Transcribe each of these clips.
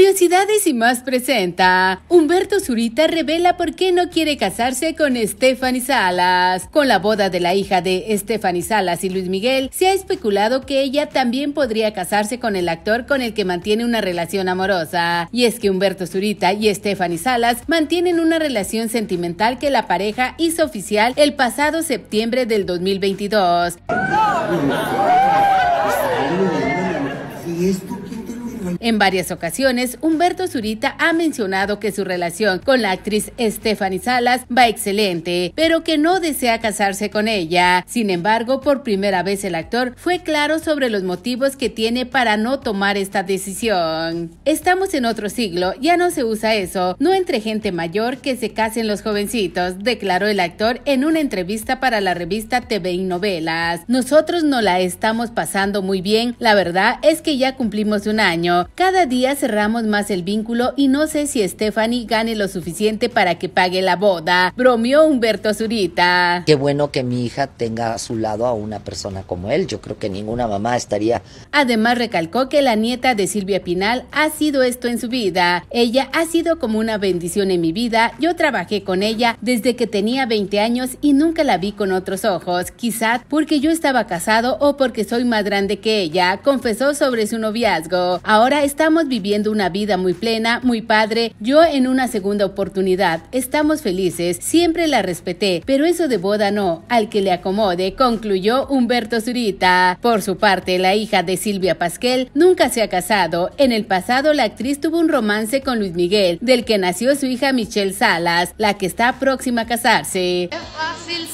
Curiosidades y más presenta. Humberto Zurita revela por qué no quiere casarse con Stephanie Salas. Con la boda de la hija de Stephanie Salas y Luis Miguel, se ha especulado que ella también podría casarse con el actor con el que mantiene una relación amorosa. Y es que Humberto Zurita y Stephanie Salas mantienen una relación sentimental que la pareja hizo oficial el pasado septiembre del 2022. En varias ocasiones, Humberto Zurita ha mencionado que su relación con la actriz Stephanie Salas va excelente, pero que no desea casarse con ella. Sin embargo, por primera vez el actor fue claro sobre los motivos que tiene para no tomar esta decisión. Estamos en otro siglo, ya no se usa eso, no entre gente mayor que se casen los jovencitos, declaró el actor en una entrevista para la revista TV y Novelas. Nosotros no la estamos pasando muy bien, la verdad es que ya cumplimos un año, cada día cerramos más el vínculo y no sé si Stephanie gane lo suficiente para que pague la boda, bromeó Humberto Zurita. Qué bueno que mi hija tenga a su lado a una persona como él, yo creo que ninguna mamá estaría. Además recalcó que la nieta de Silvia Pinal ha sido esto en su vida. Ella ha sido como una bendición en mi vida, yo trabajé con ella desde que tenía 20 años y nunca la vi con otros ojos, quizá porque yo estaba casado o porque soy más grande que ella, confesó sobre su noviazgo. Ahora estamos viviendo una vida muy plena, muy padre. Yo en una segunda oportunidad, estamos felices, siempre la respeté, pero eso de boda no, al que le acomode, concluyó Humberto Zurita. Por su parte, la hija de Silvia Pasquel nunca se ha casado. En el pasado, la actriz tuvo un romance con Luis Miguel, del que nació su hija Michelle Salas, la que está próxima a casarse. fácil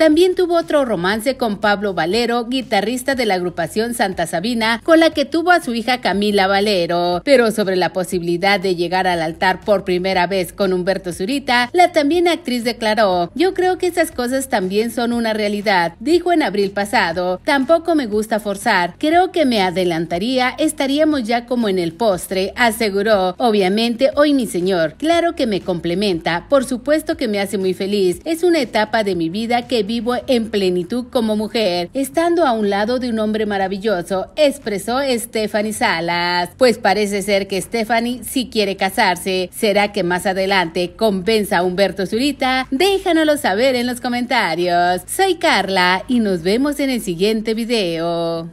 también tuvo otro romance con Pablo Valero, guitarrista de la agrupación Santa Sabina, con la que tuvo a su hija Camila Valero. Pero sobre la posibilidad de llegar al altar por primera vez con Humberto Zurita, la también actriz declaró, yo creo que esas cosas también son una realidad, dijo en abril pasado, tampoco me gusta forzar, creo que me adelantaría, estaríamos ya como en el postre, aseguró, obviamente hoy mi señor, claro que me complementa, por supuesto que me hace muy feliz, es una etapa de mi vida que vivo en plenitud como mujer, estando a un lado de un hombre maravilloso, expresó Stephanie Salas. Pues parece ser que Stephanie si quiere casarse. ¿Será que más adelante convenza a Humberto Zurita? Déjanoslo saber en los comentarios. Soy Carla y nos vemos en el siguiente video.